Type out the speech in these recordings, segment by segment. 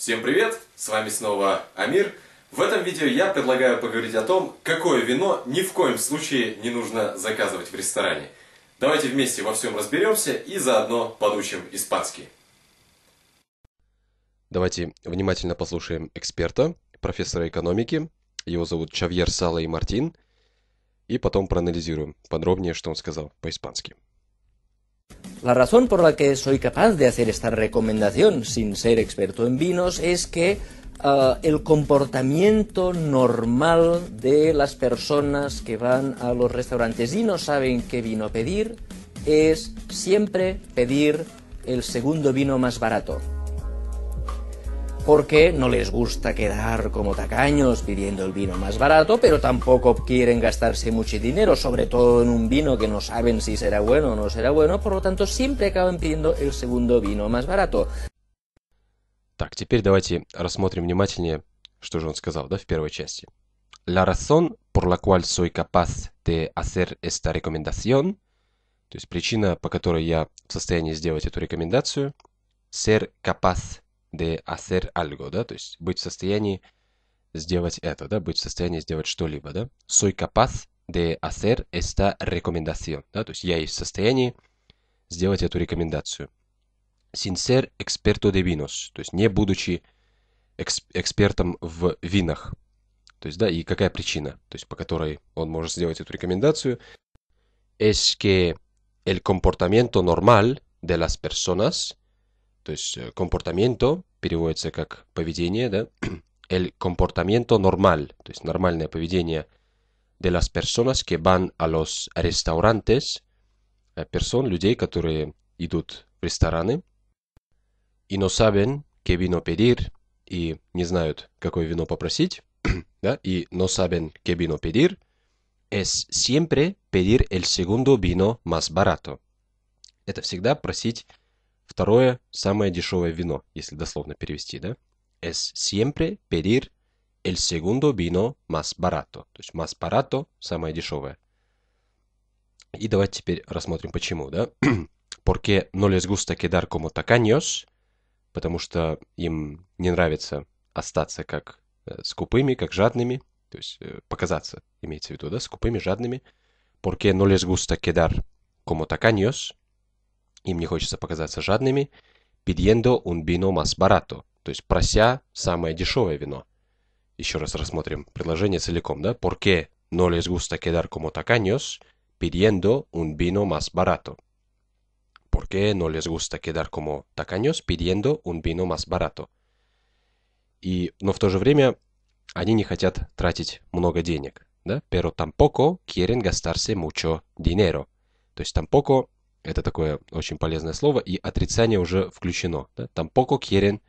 Всем привет! С вами снова Амир. В этом видео я предлагаю поговорить о том, какое вино ни в коем случае не нужно заказывать в ресторане. Давайте вместе во всем разберемся и заодно подучим испанский. Давайте внимательно послушаем эксперта, профессора экономики. Его зовут Чавьер Сала и Мартин. И потом проанализируем подробнее, что он сказал по-испански. La razón por la que soy capaz de hacer esta recomendación sin ser experto en vinos es que ah, el comportamiento normal de las personas que van a los restaurantes y no saben qué vino pedir es siempre pedir el segundo vino más barato porque no les gusta quedar como tacaños pidiendo el vino más barato, pero tampoco quieren gastarse mucho dinero, sobre todo en un vino que no saben si será bueno o no será bueno, por lo tanto siempre acaban pidiendo el segundo vino más barato. Так, теперь давайте рассмотрим внимательнее, что же он сказал, да, в первой части. La razón por la cual soy capaz de hacer esta recomendación, то есть причина, по которой я в состоянии сделать эту рекомендацию, ser capaz de hacer algo, да, то есть быть в состоянии сделать это, да, быть в состоянии сделать что-либо, да. Soy capaz de hacer esta recomendación, да, то есть я есть в состоянии сделать эту рекомендацию. Sin ser experto de vinos, то есть не будучи экс экспертом в винах. То есть, да, и какая причина, то есть по которой он может сделать эту рекомендацию. Es que el comportamiento normal de las personas то есть comportamiento переводится как поведение, да, el comportamiento normal, то есть нормальное поведение de las personas que van a los restaurantes, персон, людей, которые идут в рестораны, и no saben qué vino pedir, и не знают, какое вино попросить, да, и no saben qué vino pedir, es siempre pedir el segundo vino más barato. Это всегда просить Второе, самое дешевое вино, если дословно перевести, да? Es siempre pedir el segundo vino más barato. То есть más barato – самое дешевое. И давайте теперь рассмотрим почему, да? Porque no les gusta quedar como tacaños, потому что им не нравится остаться как э, скупыми, как жадными, то есть э, показаться, имеется в виду, да, скупыми, жадными. Porque no les gusta quedar como tacaños, им не хочется показаться жадными, pidiendo un vino más barato, то есть прося самое дешевое вино. Еще раз рассмотрим предложение целиком, да? Porque no les gusta quedar como tacaños, pidiendo un vino más barato. ¿Por qué no les gusta quedar como tacaños, pidiendo un vino más barato? И, но в то же время они не хотят тратить много денег, да? Pero tampoco quieren gastarse mucho dinero. То есть tampoco это такое очень полезное слово, и отрицание уже включено. Да? Тампоко quieren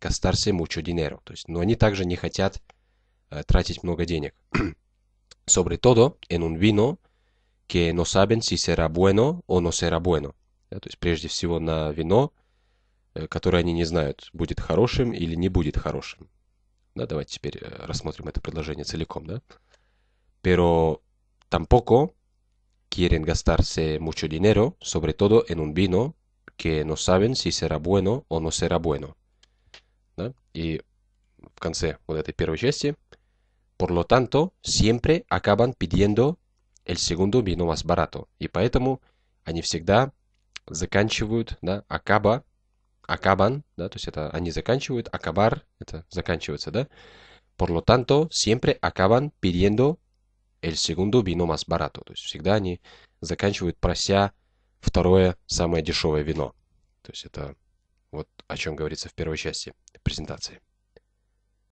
gastarse mucho dinero. То есть, но они также не хотят э, тратить много денег. Sobre todo en un vino que no saben si será bueno o no será bueno. Да, то есть, прежде всего, на вино, э, которое они не знают, будет хорошим или не будет хорошим. Да, давайте теперь э, рассмотрим это предложение целиком. Да? Pero tampoco quieren gastarse mucho dinero, sobre todo en un vino que no saben si será bueno o no será bueno. ¿no? Y в конце вот этой первой части, por lo tanto, siempre acaban pidiendo el segundo vino más barato. Y поэтому они всегда заканчивают, да, acaba, acaban, да, то есть это они заканчивают, acabar, это заканчивается, да. Por lo tanto, siempre acaban pidiendo эль Сегундо, вино más barato. То есть всегда они заканчивают прося второе самое дешевое вино. То есть это вот о чем говорится в первой части презентации.